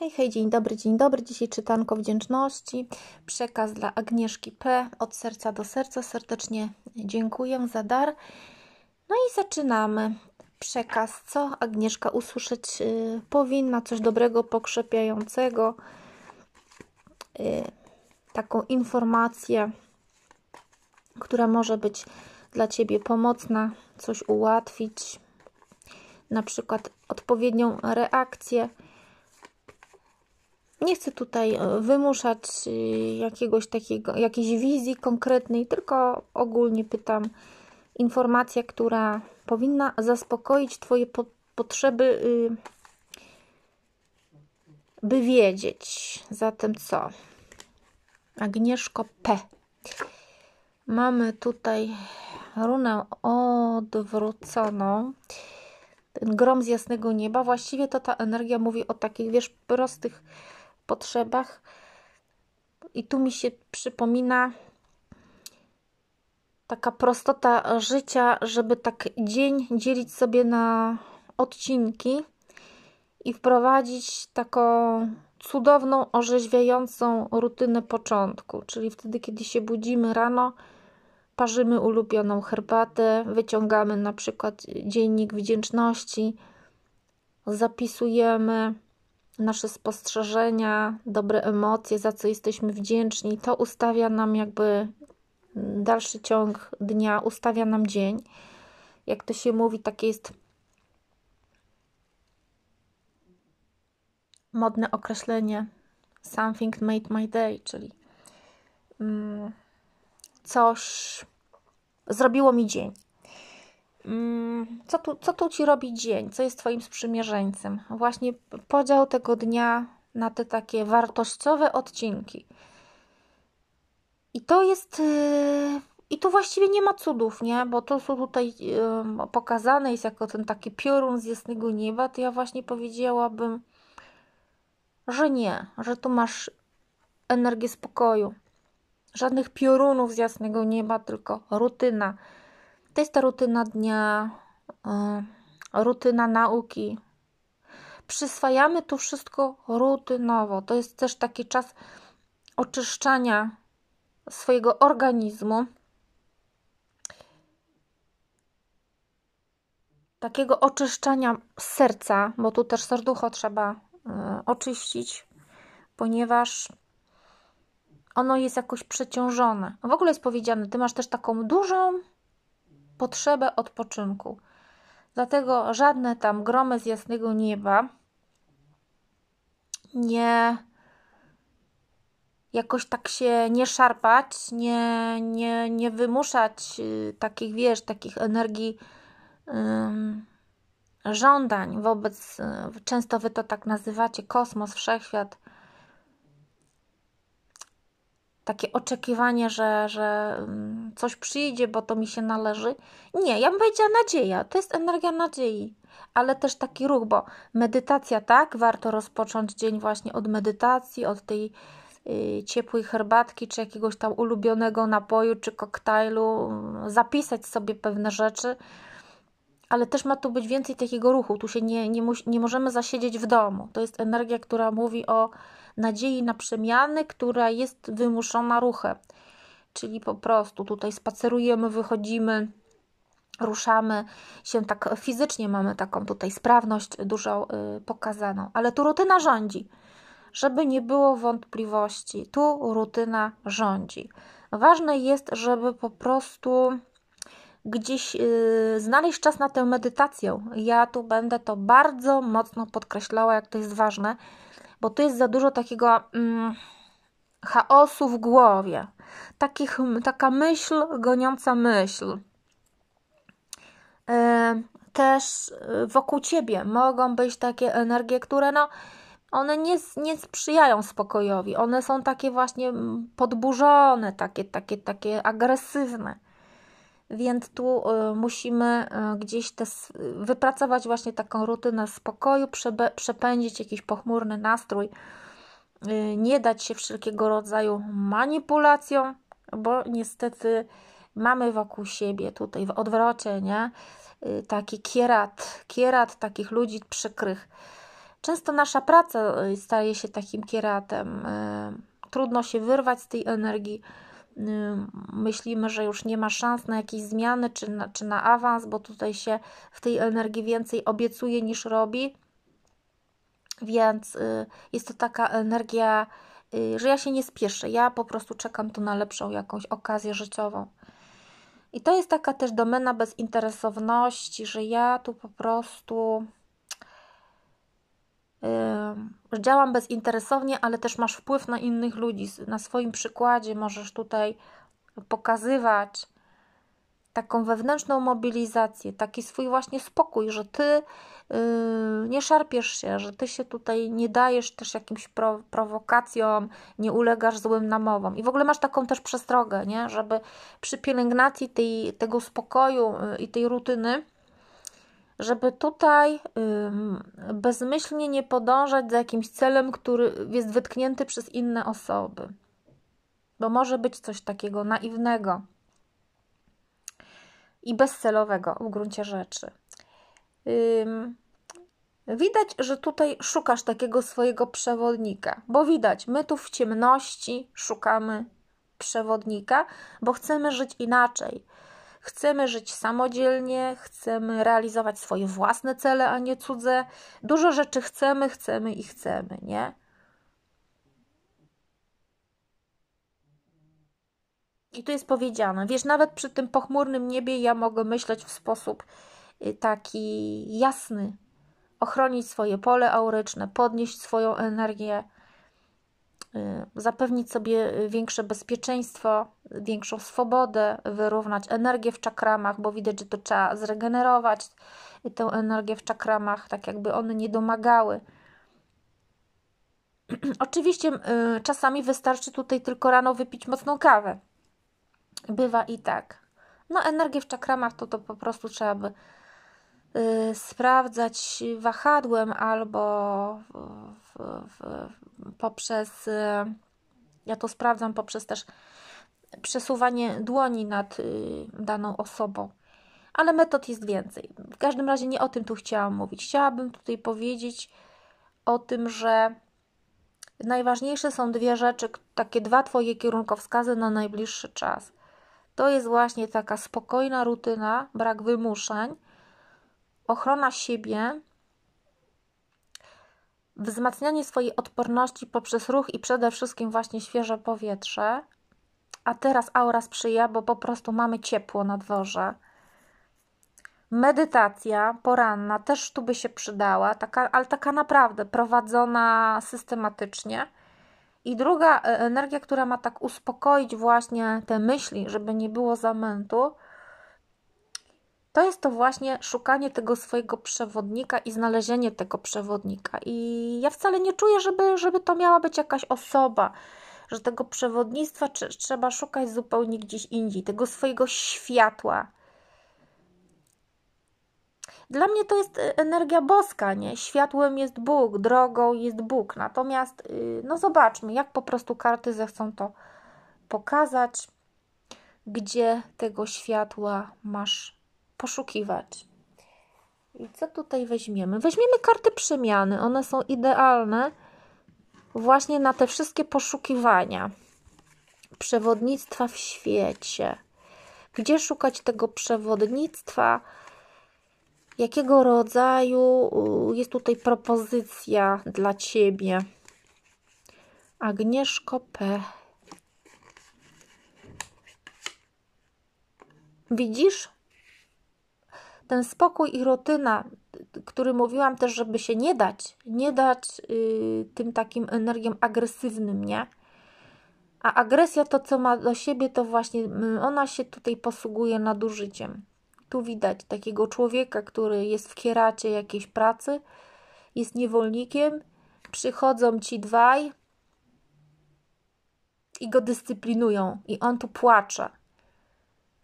Hej, hej, dzień dobry, dzień dobry. Dzisiaj czytanko wdzięczności. Przekaz dla Agnieszki P. Od serca do serca. Serdecznie dziękuję za dar. No i zaczynamy. Przekaz, co Agnieszka usłyszeć y, powinna, coś dobrego, pokrzepiającego, y, taką informację, która może być dla Ciebie pomocna, coś ułatwić, na przykład odpowiednią reakcję nie chcę tutaj e, wymuszać e, jakiegoś takiego, jakiejś wizji konkretnej, tylko ogólnie pytam informacja, która powinna zaspokoić Twoje po potrzeby, y, by wiedzieć. Zatem co? Agnieszko P. Mamy tutaj runę odwróconą. Ten grom z jasnego nieba. Właściwie to ta energia mówi o takich, wiesz, prostych potrzebach. I tu mi się przypomina taka prostota życia, żeby tak dzień dzielić sobie na odcinki i wprowadzić taką cudowną, orzeźwiającą rutynę początku, czyli wtedy, kiedy się budzimy rano, parzymy ulubioną herbatę, wyciągamy na przykład dziennik wdzięczności, zapisujemy nasze spostrzeżenia, dobre emocje, za co jesteśmy wdzięczni, to ustawia nam jakby mm, dalszy ciąg dnia, ustawia nam dzień. Jak to się mówi, takie jest modne określenie something made my day, czyli mm, coś zrobiło mi dzień. Mm, co tu, co tu ci robi dzień, co jest Twoim sprzymierzeńcem. Właśnie podział tego dnia na te takie wartościowe odcinki. I to jest. Y, I tu właściwie nie ma cudów, nie? Bo to, co tutaj y, pokazane jest jako ten taki piorun z jasnego nieba, to ja właśnie powiedziałabym, że nie, że tu masz energię spokoju. Żadnych piorunów z jasnego nieba, tylko rutyna to jest ta rutyna dnia, e, rutyna nauki. Przyswajamy tu wszystko rutynowo. To jest też taki czas oczyszczania swojego organizmu. Takiego oczyszczania serca, bo tu też serducho trzeba e, oczyścić, ponieważ ono jest jakoś przeciążone. W ogóle jest powiedziane, ty masz też taką dużą potrzebę odpoczynku. Dlatego żadne tam gromy z jasnego nieba nie jakoś tak się nie szarpać, nie, nie, nie wymuszać y, takich, wiesz, takich energii żądań wobec, y, często wy to tak nazywacie, kosmos, wszechświat, takie oczekiwanie, że, że mm, coś przyjdzie, bo to mi się należy. Nie, ja bym powiedziała nadzieja, to jest energia nadziei, ale też taki ruch, bo medytacja, tak, warto rozpocząć dzień właśnie od medytacji, od tej y, ciepłej herbatki, czy jakiegoś tam ulubionego napoju, czy koktajlu, mm, zapisać sobie pewne rzeczy, ale też ma tu być więcej takiego ruchu. Tu się nie, nie, nie możemy zasiedzieć w domu. To jest energia, która mówi o nadziei na przemiany, która jest wymuszona ruchem. Czyli po prostu tutaj spacerujemy, wychodzimy, ruszamy się tak fizycznie, mamy taką tutaj sprawność dużo y, pokazaną, ale tu rutyna rządzi. Żeby nie było wątpliwości, tu rutyna rządzi. Ważne jest, żeby po prostu gdzieś yy, znaleźć czas na tę medytację. Ja tu będę to bardzo mocno podkreślała, jak to jest ważne, bo tu jest za dużo takiego mm, chaosu w głowie, Takich, taka myśl goniąca myśl. Yy, też y, wokół ciebie mogą być takie energie, które no one nie, nie sprzyjają spokojowi, one są takie właśnie mm, podburzone, takie, takie, takie agresywne więc tu e, musimy e, gdzieś te, wypracować właśnie taką rutynę spokoju, przepędzić jakiś pochmurny nastrój, e, nie dać się wszelkiego rodzaju manipulacjom, bo niestety mamy wokół siebie tutaj w odwrocie, nie? Taki kierat, kierat takich ludzi przykrych. Często nasza praca staje się takim kieratem. Trudno się wyrwać z tej energii Y, myślimy, że już nie ma szans na jakieś zmiany czy na, czy na awans, bo tutaj się w tej energii więcej obiecuje niż robi. Więc y, jest to taka energia, y, że ja się nie spieszę, ja po prostu czekam tu na lepszą jakąś okazję życiową. I to jest taka też domena bezinteresowności, że ja tu po prostu działam bezinteresownie, ale też masz wpływ na innych ludzi. Na swoim przykładzie możesz tutaj pokazywać taką wewnętrzną mobilizację, taki swój właśnie spokój, że ty y, nie szarpiesz się, że ty się tutaj nie dajesz też jakimś pro, prowokacjom, nie ulegasz złym namowom. I w ogóle masz taką też przestrogę, nie? żeby przy pielęgnacji tej, tego spokoju y, i tej rutyny żeby tutaj bezmyślnie nie podążać za jakimś celem, który jest wytknięty przez inne osoby. Bo może być coś takiego naiwnego i bezcelowego w gruncie rzeczy. Widać, że tutaj szukasz takiego swojego przewodnika, bo widać, my tu w ciemności szukamy przewodnika, bo chcemy żyć inaczej Chcemy żyć samodzielnie, chcemy realizować swoje własne cele, a nie cudze. Dużo rzeczy chcemy, chcemy i chcemy, nie? I tu jest powiedziane, wiesz, nawet przy tym pochmurnym niebie ja mogę myśleć w sposób y, taki jasny, ochronić swoje pole auryczne, podnieść swoją energię, y, zapewnić sobie y, większe bezpieczeństwo większą swobodę, wyrównać energię w czakramach, bo widać, że to trzeba zregenerować i tę energię w czakramach, tak jakby one nie domagały. Oczywiście yy, czasami wystarczy tutaj tylko rano wypić mocną kawę. Bywa i tak. No, energię w czakramach to, to po prostu trzeba by y, sprawdzać wahadłem albo w, w, w, poprzez. Y, ja to sprawdzam poprzez też przesuwanie dłoni nad y, daną osobą. Ale metod jest więcej. W każdym razie nie o tym tu chciałam mówić. Chciałabym tutaj powiedzieć o tym, że najważniejsze są dwie rzeczy, takie dwa Twoje kierunkowskazy na najbliższy czas. To jest właśnie taka spokojna rutyna, brak wymuszeń, ochrona siebie, wzmacnianie swojej odporności poprzez ruch i przede wszystkim właśnie świeże powietrze, a teraz aura sprzyja, bo po prostu mamy ciepło na dworze. Medytacja poranna też tu by się przydała, taka, ale taka naprawdę prowadzona systematycznie. I druga e, energia, która ma tak uspokoić właśnie te myśli, żeby nie było zamętu, to jest to właśnie szukanie tego swojego przewodnika i znalezienie tego przewodnika. I ja wcale nie czuję, żeby, żeby to miała być jakaś osoba że tego przewodnictwa trzeba szukać zupełnie gdzieś indziej, tego swojego światła. Dla mnie to jest e, energia boska, nie? Światłem jest Bóg, drogą jest Bóg. Natomiast, y, no zobaczmy, jak po prostu karty zechcą to pokazać, gdzie tego światła masz poszukiwać. I co tutaj weźmiemy? Weźmiemy karty przemiany. One są idealne właśnie na te wszystkie poszukiwania przewodnictwa w świecie. Gdzie szukać tego przewodnictwa? Jakiego rodzaju jest tutaj propozycja dla ciebie? Agnieszko P. Widzisz? Ten spokój i rutyna który mówiłam też, żeby się nie dać, nie dać y, tym takim energiom agresywnym, nie? A agresja to, co ma do siebie, to właśnie y, ona się tutaj posługuje nadużyciem. Tu widać takiego człowieka, który jest w kieracie jakiejś pracy, jest niewolnikiem, przychodzą ci dwaj i go dyscyplinują, i on tu płacze.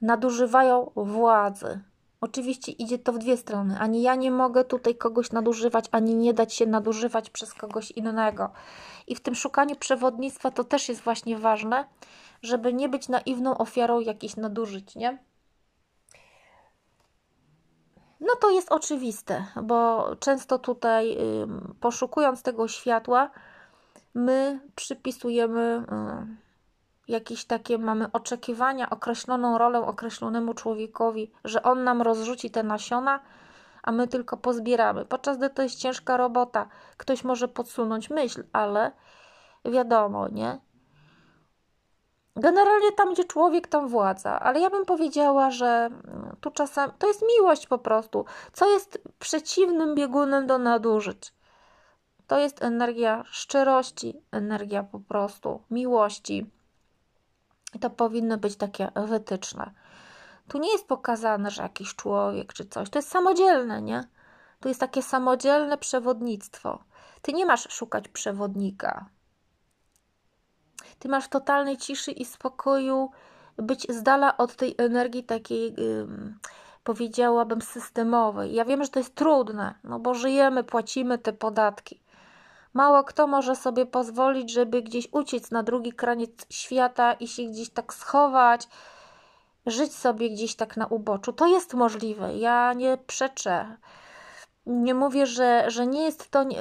Nadużywają władzy Oczywiście idzie to w dwie strony. Ani ja nie mogę tutaj kogoś nadużywać, ani nie dać się nadużywać przez kogoś innego. I w tym szukaniu przewodnictwa to też jest właśnie ważne, żeby nie być naiwną ofiarą jakichś nadużyć, nie? No to jest oczywiste, bo często tutaj poszukując tego światła, my przypisujemy jakieś takie mamy oczekiwania, określoną rolę określonemu człowiekowi, że on nam rozrzuci te nasiona, a my tylko pozbieramy. Podczas gdy to jest ciężka robota. Ktoś może podsunąć myśl, ale wiadomo, nie? Generalnie tam, gdzie człowiek, tam władza, ale ja bym powiedziała, że mm, tu czasem to jest miłość po prostu, co jest przeciwnym biegunem do nadużyć. To jest energia szczerości, energia po prostu miłości to powinny być takie wytyczne. Tu nie jest pokazane, że jakiś człowiek czy coś. To jest samodzielne, nie? Tu jest takie samodzielne przewodnictwo. Ty nie masz szukać przewodnika. Ty masz w totalnej ciszy i spokoju być z dala od tej energii takiej, powiedziałabym, systemowej. Ja wiem, że to jest trudne, no bo żyjemy, płacimy te podatki. Mało kto może sobie pozwolić, żeby gdzieś uciec na drugi kraniec świata i się gdzieś tak schować, żyć sobie gdzieś tak na uboczu. To jest możliwe, ja nie przeczę. Nie mówię, że, że nie jest to, nie,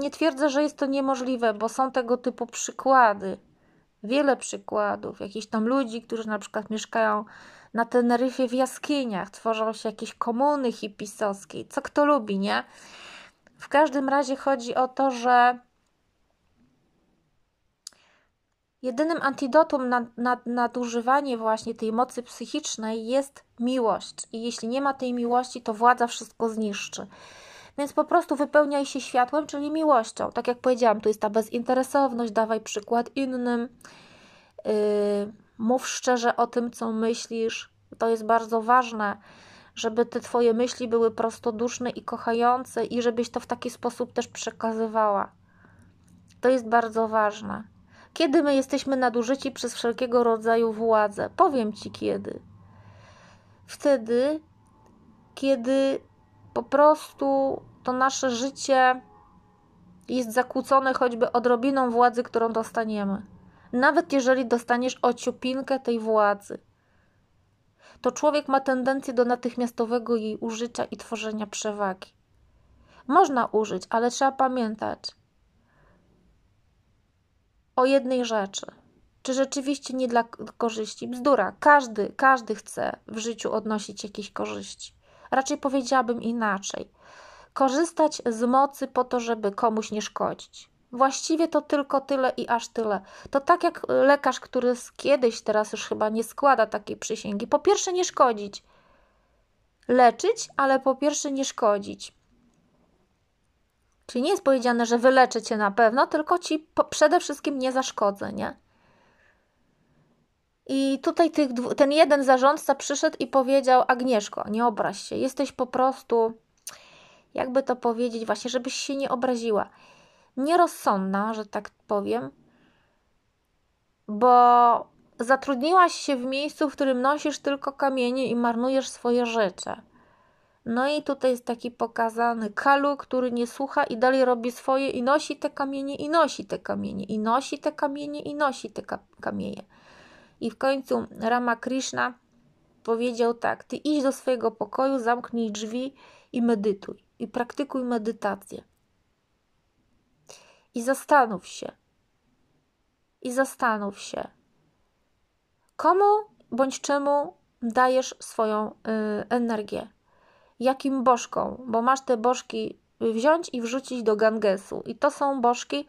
nie twierdzę, że jest to niemożliwe, bo są tego typu przykłady. Wiele przykładów, jakichś tam ludzi, którzy na przykład mieszkają na Teneryfie w jaskiniach, tworzą się jakieś komuny hipisowskie, co kto lubi, nie? W każdym razie chodzi o to, że jedynym antidotum na, na nadużywanie właśnie tej mocy psychicznej jest miłość. I jeśli nie ma tej miłości, to władza wszystko zniszczy. Więc po prostu wypełniaj się światłem, czyli miłością. Tak jak powiedziałam, tu jest ta bezinteresowność, dawaj przykład innym. Yy, mów szczerze o tym, co myślisz. To jest bardzo ważne żeby te Twoje myśli były prostoduszne i kochające i żebyś to w taki sposób też przekazywała. To jest bardzo ważne. Kiedy my jesteśmy nadużyci przez wszelkiego rodzaju władzę? Powiem Ci kiedy. Wtedy, kiedy po prostu to nasze życie jest zakłócone choćby odrobiną władzy, którą dostaniemy. Nawet jeżeli dostaniesz ociupinkę tej władzy, to człowiek ma tendencję do natychmiastowego jej użycia i tworzenia przewagi. Można użyć, ale trzeba pamiętać o jednej rzeczy. Czy rzeczywiście nie dla korzyści? Bzdura. Każdy, każdy chce w życiu odnosić jakieś korzyści. Raczej powiedziałabym inaczej. Korzystać z mocy po to, żeby komuś nie szkodzić właściwie to tylko tyle i aż tyle. To tak jak lekarz, który kiedyś, teraz już chyba nie składa takiej przysięgi. Po pierwsze, nie szkodzić. Leczyć, ale po pierwsze, nie szkodzić. Czyli nie jest powiedziane, że wyleczy cię na pewno, tylko ci przede wszystkim nie zaszkodzę, nie? I tutaj tych, ten jeden zarządca przyszedł i powiedział: Agnieszko, nie obraź się, jesteś po prostu, jakby to powiedzieć, właśnie, żebyś się nie obraziła nierozsądna, że tak powiem, bo zatrudniłaś się w miejscu, w którym nosisz tylko kamienie i marnujesz swoje życie. No i tutaj jest taki pokazany kalu, który nie słucha i dalej robi swoje i nosi te kamienie, i nosi te kamienie, i nosi te kamienie, i nosi te ka kamienie. I w końcu Rama Krishna powiedział tak: Ty idź do swojego pokoju, zamknij drzwi i medytuj, i praktykuj medytację i zastanów się. I zastanów się, komu bądź czemu dajesz swoją y, energię. Jakim bożką, bo masz te bożki wziąć i wrzucić do gangesu. I to są bożki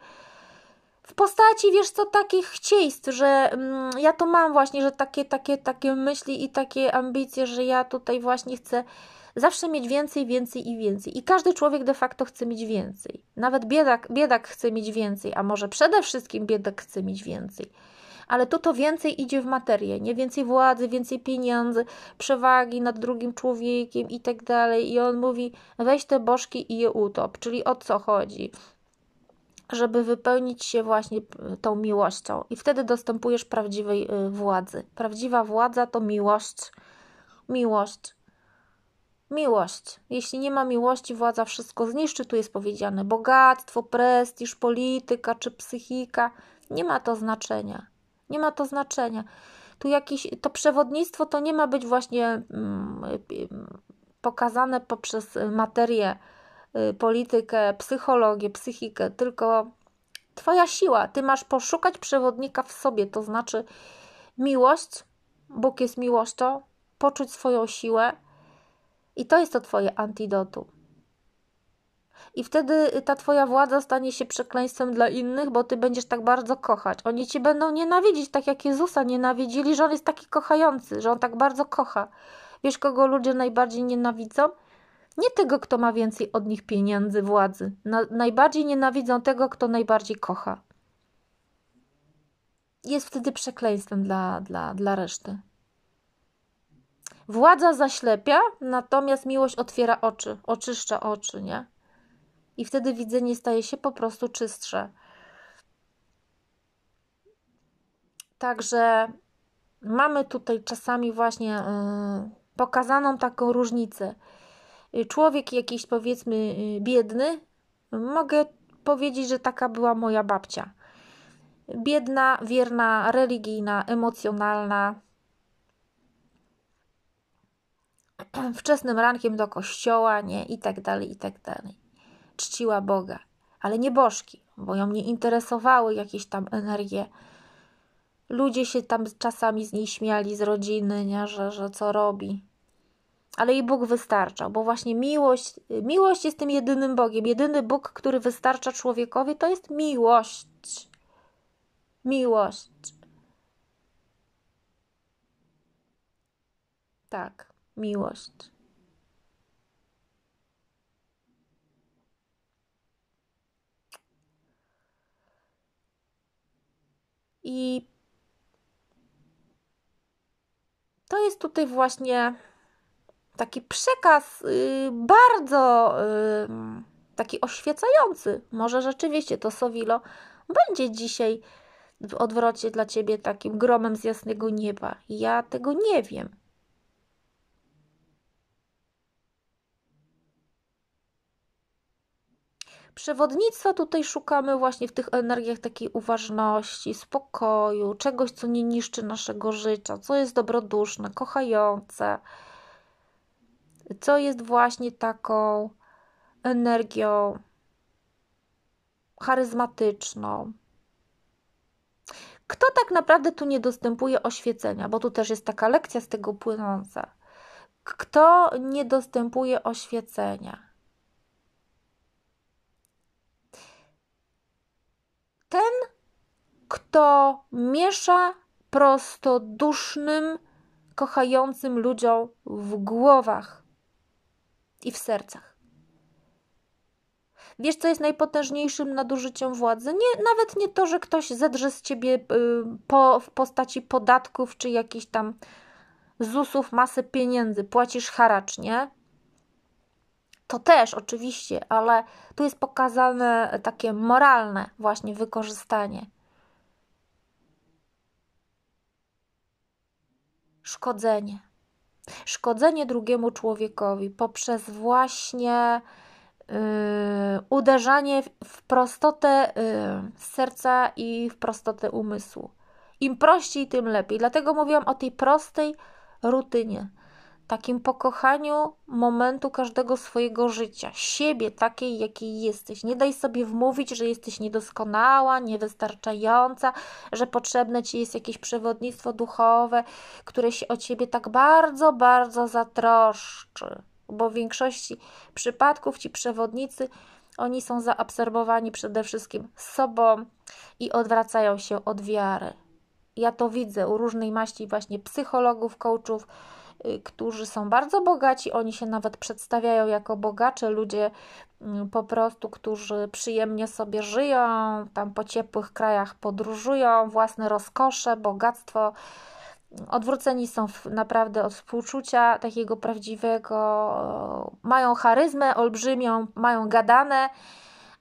w postaci, wiesz co, takich chcieństw, że mm, ja to mam właśnie, że takie, takie, takie myśli i takie ambicje, że ja tutaj właśnie chcę zawsze mieć więcej, więcej i więcej. I każdy człowiek de facto chce mieć więcej. Nawet biedak, biedak chce mieć więcej, a może przede wszystkim biedak chce mieć więcej. Ale tu to więcej idzie w materię, nie więcej władzy, więcej pieniędzy, przewagi nad drugim człowiekiem i tak dalej. I on mówi: weź te bożki i je utop. Czyli o co chodzi? żeby wypełnić się właśnie tą miłością. I wtedy dostępujesz prawdziwej y, władzy. Prawdziwa władza to miłość. Miłość. Miłość. Jeśli nie ma miłości, władza wszystko zniszczy, tu jest powiedziane. Bogactwo, prestiż, polityka czy psychika. Nie ma to znaczenia. Nie ma to znaczenia. Tu jakieś, to przewodnictwo to nie ma być właśnie mm, pokazane poprzez materię, y, politykę, psychologię, psychikę, tylko Twoja siła. Ty masz poszukać przewodnika w sobie, to znaczy miłość, Bóg jest miłością, poczuć swoją siłę i to jest to Twoje antidotum. I wtedy y, ta Twoja władza stanie się przekleństwem dla innych, bo Ty będziesz tak bardzo kochać. Oni Ci będą nienawidzić, tak jak Jezusa nienawidzili, że On jest taki kochający, że On tak bardzo kocha. Wiesz, kogo ludzie najbardziej nienawidzą? Nie tego, kto ma więcej od nich pieniędzy, władzy. Na, najbardziej nienawidzą tego, kto najbardziej kocha. Jest wtedy przekleństwem dla, dla, dla reszty. Władza zaślepia, natomiast miłość otwiera oczy, oczyszcza oczy, nie? I wtedy widzenie staje się po prostu czystsze. Także mamy tutaj czasami właśnie e, pokazaną taką różnicę. Człowiek jakiś, powiedzmy, e, biedny, mogę powiedzieć, że taka była moja babcia. Biedna, wierna, religijna, emocjonalna, wczesnym rankiem do kościoła, nie, i tak dalej, i tak dalej. Czciła Boga, ale nie bożki, bo ją nie interesowały jakieś tam energie. Ludzie się tam czasami z niej śmiali, z rodziny, nie, że, że co robi. Ale i Bóg wystarczał, bo właśnie miłość, miłość jest tym jedynym Bogiem. Jedyny Bóg, który wystarcza człowiekowi, to jest miłość. Miłość. Tak miłość. I to jest tutaj właśnie taki przekaz y, bardzo y, taki oświecający. Może rzeczywiście to Sowilo będzie dzisiaj w odwrocie dla ciebie takim gromem z jasnego nieba. Ja tego nie wiem. Przewodnictwa tutaj szukamy właśnie w tych energiach takiej uważności, spokoju, czegoś, co nie niszczy naszego życia, co jest dobroduszne, kochające, co jest właśnie taką energią charyzmatyczną. Kto tak naprawdę tu nie dostępuje oświecenia, bo tu też jest taka lekcja z tego płynąca. Kto nie dostępuje oświecenia? ten, kto miesza prostodusznym, kochającym ludziom w głowach i w sercach. Wiesz, co jest najpotężniejszym nadużyciem władzy? Nie, nawet nie to, że ktoś zedrze z ciebie y, po, w postaci podatków czy jakichś tam zusów, masę pieniędzy, płacisz haracz, nie? To też oczywiście, ale tu jest pokazane takie moralne właśnie wykorzystanie. Szkodzenie. Szkodzenie drugiemu człowiekowi poprzez właśnie yy, uderzanie w prostotę yy, serca i w prostotę umysłu. Im prościej, tym lepiej. Dlatego mówiłam o tej prostej rutynie takim pokochaniu momentu każdego swojego życia, siebie takiej, jakiej jesteś. Nie daj sobie wmówić, że jesteś niedoskonała, niewystarczająca, że potrzebne ci jest jakieś przewodnictwo duchowe, które się o ciebie tak bardzo, bardzo zatroszczy. Bo w większości przypadków ci przewodnicy oni są zaabsorbowani przede wszystkim sobą i odwracają się od wiary. Ja to widzę u różnej maści właśnie psychologów, coachów, Y, którzy są bardzo bogaci, oni się nawet przedstawiają jako bogacze, ludzie mm, po prostu, którzy przyjemnie sobie żyją, tam po ciepłych krajach podróżują, własne rozkosze, bogactwo. Odwróceni są naprawdę od współczucia takiego prawdziwego, mają charyzmę olbrzymią, mają gadane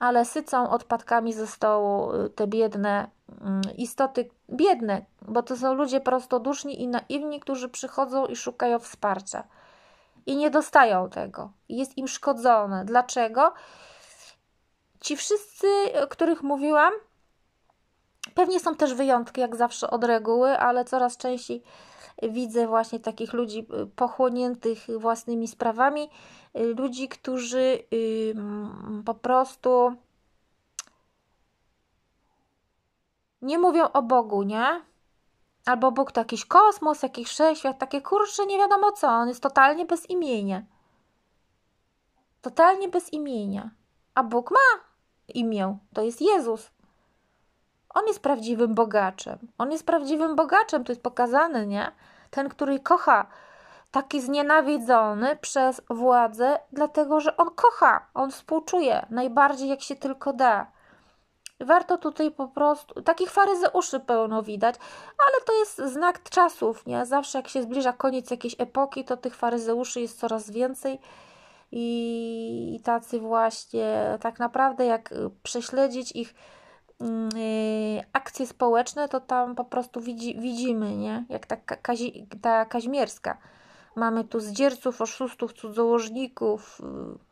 ale sycą odpadkami ze stołu y, te biedne mm, istoty, biedne, bo to są ludzie prostoduszni i naiwni, którzy przychodzą i szukają wsparcia. I nie dostają tego. Jest im szkodzone. Dlaczego? Ci wszyscy, y, o których mówiłam, pewnie są też wyjątki, jak zawsze od reguły, ale coraz częściej widzę właśnie takich ludzi y, pochłoniętych własnymi sprawami, ludzi, którzy po prostu nie mówią o Bogu, nie? Albo Bóg to jakiś kosmos, jakiś wszechświat, takie kurcze, nie wiadomo co, on jest totalnie bez imienia. Totalnie bez imienia. A Bóg ma imię, to jest Jezus. On jest prawdziwym bogaczem. On jest prawdziwym bogaczem, to jest pokazane, nie? Ten, który kocha taki znienawidzony przez władzę, dlatego że on kocha, on współczuje najbardziej jak się tylko da. Warto tutaj po prostu, takich faryzeuszy pełno widać, ale to jest znak czasów, nie? Zawsze jak się zbliża koniec jakiejś epoki, to tych faryzeuszy jest coraz więcej i tacy właśnie, tak naprawdę jak prześledzić ich mm, y, akcje społeczne, to tam po prostu widzi, widzimy, nie? Jak ta, kazi, ta Kaźmierska. Mamy tu zdzierców, oszustów, cudzołożników,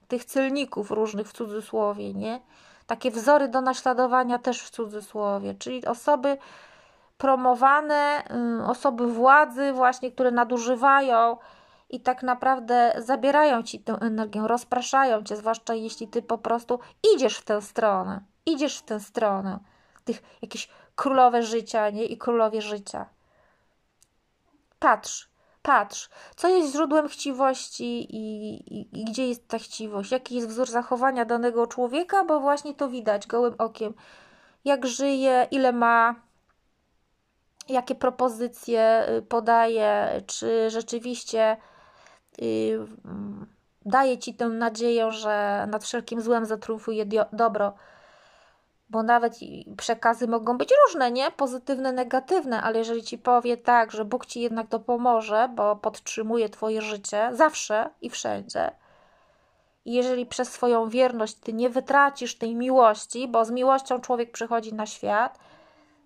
y, tych celników różnych w cudzysłowie, nie? Takie wzory do naśladowania też w cudzysłowie, czyli osoby promowane, y, osoby władzy właśnie, które nadużywają i tak naprawdę zabierają ci tę energię, rozpraszają cię, zwłaszcza jeśli ty po prostu idziesz w tę stronę, idziesz w tę stronę tych jakieś królowe życia, nie? I królowie życia. Patrz, patrz, co jest źródłem chciwości i, i, i gdzie jest ta chciwość, jaki jest wzór zachowania danego człowieka, bo właśnie to widać gołym okiem. Jak żyje, ile ma, jakie propozycje y, podaje, czy rzeczywiście y, daje ci tę nadzieję, że nad wszelkim złem zatrufuje dobro bo nawet przekazy mogą być różne, nie? Pozytywne, negatywne, ale jeżeli ci powie tak, że Bóg ci jednak to pomoże, bo podtrzymuje twoje życie zawsze i wszędzie. I jeżeli przez swoją wierność ty nie wytracisz tej miłości, bo z miłością człowiek przychodzi na świat,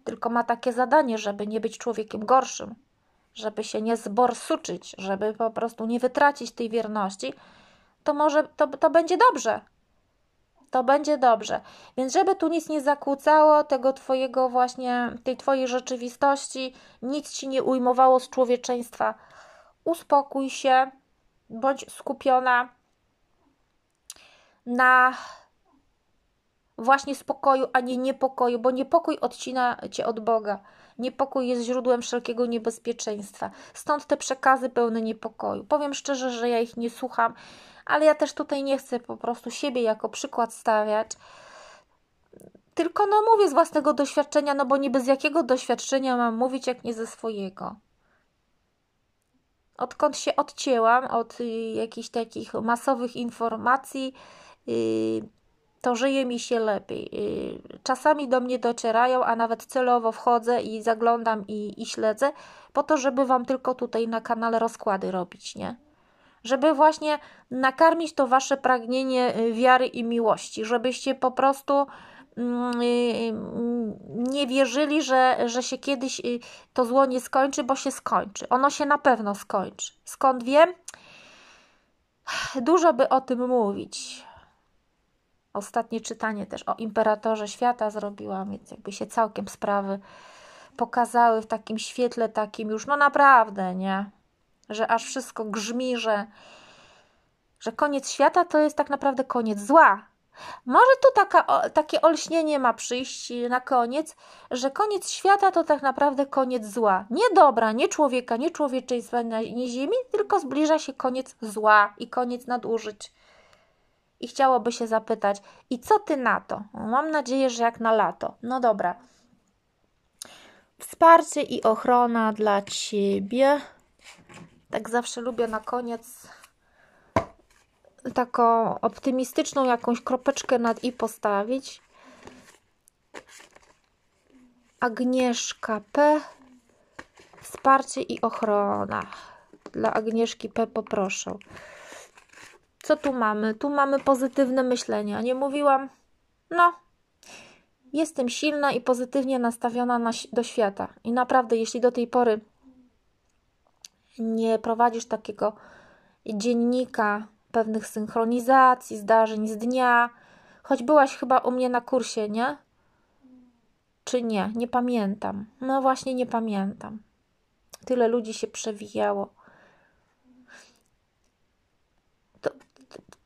tylko ma takie zadanie, żeby nie być człowiekiem gorszym, żeby się nie zborsuczyć, żeby po prostu nie wytracić tej wierności, to może to, to będzie dobrze, to będzie dobrze. Więc żeby tu nic nie zakłócało tego twojego właśnie, tej twojej rzeczywistości, nic ci nie ujmowało z człowieczeństwa, uspokój się, bądź skupiona na właśnie spokoju, a nie niepokoju, bo niepokój odcina cię od Boga. Niepokój jest źródłem wszelkiego niebezpieczeństwa. Stąd te przekazy pełne niepokoju. Powiem szczerze, że ja ich nie słucham ale ja też tutaj nie chcę po prostu siebie jako przykład stawiać. Tylko no mówię z własnego doświadczenia, no bo niby z jakiego doświadczenia mam mówić, jak nie ze swojego. Odkąd się odcięłam od y, jakichś takich masowych informacji, y, to żyje mi się lepiej. Y, czasami do mnie docierają, a nawet celowo wchodzę i zaglądam i, i śledzę, po to, żeby Wam tylko tutaj na kanale rozkłady robić, nie? żeby właśnie nakarmić to wasze pragnienie y, wiary i miłości, żebyście po prostu mm, y, y, nie wierzyli, że, że się kiedyś to zło nie skończy, bo się skończy. Ono się na pewno skończy. Skąd wiem? Dużo by o tym mówić. Ostatnie czytanie też o imperatorze świata zrobiłam, więc jakby się całkiem sprawy pokazały w takim świetle, takim już, no naprawdę, nie? że aż wszystko grzmi, że, że koniec świata to jest tak naprawdę koniec zła. Może tu taka, takie olśnienie ma przyjść na koniec, że koniec świata to tak naprawdę koniec zła. Nie dobra, nie człowieka, nie człowieczeństwa, nie ziemi, tylko zbliża się koniec zła i koniec nadużyć. I chciałoby się zapytać, i co ty na to? Mam nadzieję, że jak na lato. No dobra. Wsparcie i ochrona dla ciebie tak zawsze lubię na koniec taką optymistyczną jakąś kropeczkę nad i postawić. Agnieszka P. Wsparcie i ochrona. Dla Agnieszki P. poproszę. Co tu mamy? Tu mamy pozytywne myślenie. Nie mówiłam? No. Jestem silna i pozytywnie nastawiona na, do świata. I naprawdę, jeśli do tej pory nie prowadzisz takiego dziennika pewnych synchronizacji, zdarzeń z dnia. Choć byłaś chyba u mnie na kursie, nie? Czy nie? Nie pamiętam. No właśnie, nie pamiętam. Tyle ludzi się przewijało.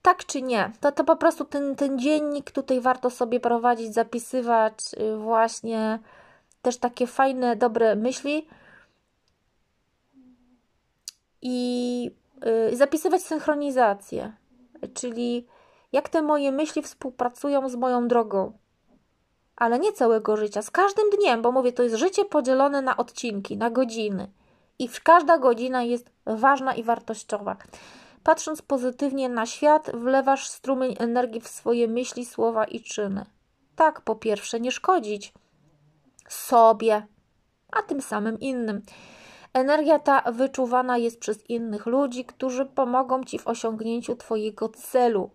tak czy nie? To, to po prostu ten, ten dziennik tutaj warto sobie prowadzić, zapisywać, y, właśnie też takie fajne, dobre myśli i y, zapisywać synchronizację, czyli jak te moje myśli współpracują z moją drogą. Ale nie całego życia, z każdym dniem, bo mówię, to jest życie podzielone na odcinki, na godziny. I każda godzina jest ważna i wartościowa. Patrząc pozytywnie na świat, wlewasz strumień energii w swoje myśli, słowa i czyny. Tak, po pierwsze, nie szkodzić sobie, a tym samym innym. Energia ta wyczuwana jest przez innych ludzi, którzy pomogą ci w osiągnięciu Twojego celu.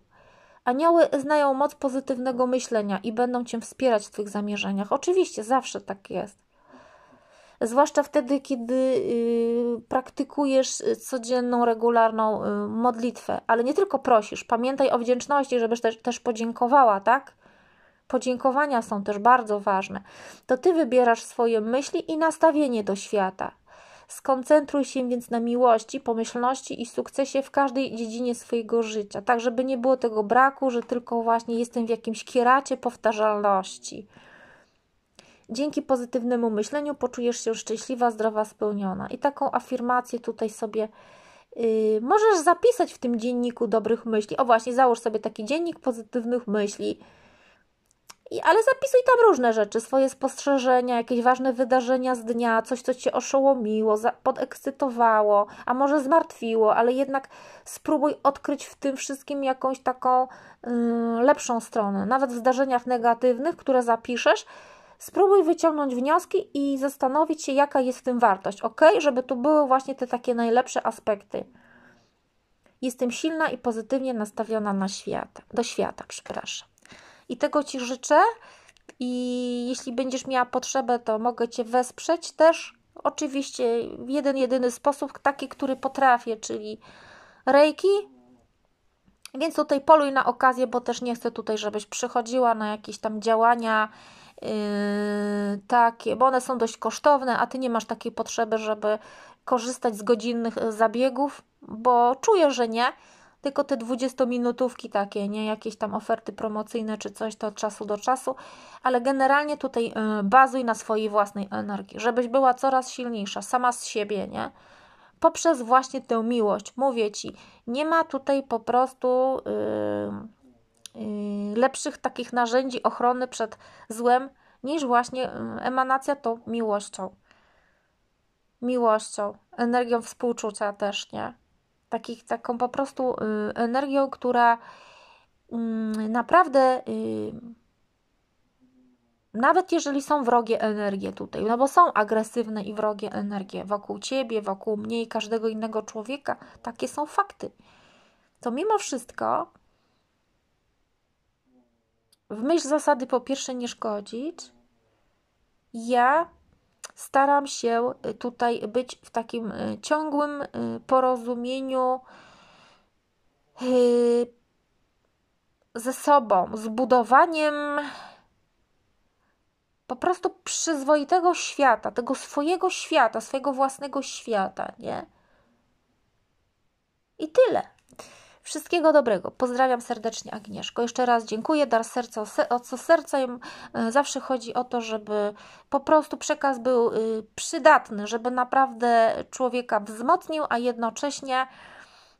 Anioły znają moc pozytywnego myślenia i będą cię wspierać w Twych zamierzeniach. Oczywiście, zawsze tak jest. Zwłaszcza wtedy, kiedy y, praktykujesz codzienną, regularną y, modlitwę, ale nie tylko prosisz. Pamiętaj o wdzięczności, żebyś też, też podziękowała, tak? Podziękowania są też bardzo ważne. To ty wybierasz swoje myśli i nastawienie do świata. Skoncentruj się więc na miłości, pomyślności i sukcesie w każdej dziedzinie swojego życia, tak żeby nie było tego braku, że tylko właśnie jestem w jakimś kieracie powtarzalności. Dzięki pozytywnemu myśleniu poczujesz się szczęśliwa, zdrowa, spełniona. I taką afirmację tutaj sobie yy, możesz zapisać w tym dzienniku dobrych myśli. O właśnie, załóż sobie taki dziennik pozytywnych myśli i, ale zapisuj tam różne rzeczy, swoje spostrzeżenia, jakieś ważne wydarzenia z dnia, coś, co cię oszołomiło, za, podekscytowało, a może zmartwiło, ale jednak spróbuj odkryć w tym wszystkim jakąś taką yy, lepszą stronę. Nawet w zdarzeniach negatywnych, które zapiszesz, spróbuj wyciągnąć wnioski i zastanowić się, jaka jest w tym wartość, ok? Żeby tu były właśnie te takie najlepsze aspekty. Jestem silna i pozytywnie nastawiona na świat, do świata, przepraszam i tego Ci życzę. I jeśli będziesz miała potrzebę, to mogę Cię wesprzeć też. Oczywiście w jeden jedyny sposób, taki, który potrafię, czyli reiki. Więc tutaj poluj na okazję, bo też nie chcę tutaj, żebyś przychodziła na jakieś tam działania yy, takie, bo one są dość kosztowne, a ty nie masz takiej potrzeby, żeby korzystać z godzinnych zabiegów, bo czuję, że nie tylko te 20-minutówki takie, nie jakieś tam oferty promocyjne czy coś, to od czasu do czasu, ale generalnie tutaj y, bazuj na swojej własnej energii, żebyś była coraz silniejsza, sama z siebie, nie? Poprzez właśnie tę miłość, mówię ci, nie ma tutaj po prostu yy, yy, lepszych takich narzędzi ochrony przed złem niż właśnie y, emanacja tą miłością. Miłością, energią współczucia też, nie? takich, taką po prostu y, energią, która mm, naprawdę y, nawet jeżeli są wrogie energie tutaj, no bo są agresywne i wrogie energie wokół ciebie, wokół mnie i każdego innego człowieka, takie są fakty. To mimo wszystko, w myśl zasady po pierwsze nie szkodzić, ja staram się y, tutaj być w takim y, ciągłym y, porozumieniu ze sobą, zbudowaniem po prostu przyzwoitego świata, tego swojego świata, swojego własnego świata, nie? I tyle. Wszystkiego dobrego. Pozdrawiam serdecznie Agnieszko. Jeszcze raz dziękuję. Dar serca od serca. E, zawsze chodzi o to, żeby po prostu przekaz był y, przydatny, żeby naprawdę człowieka wzmocnił, a jednocześnie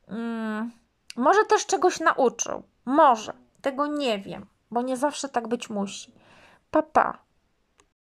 hmm, może też czegoś nauczył. Może. Tego nie wiem, bo nie zawsze tak być musi. Papa. Pa.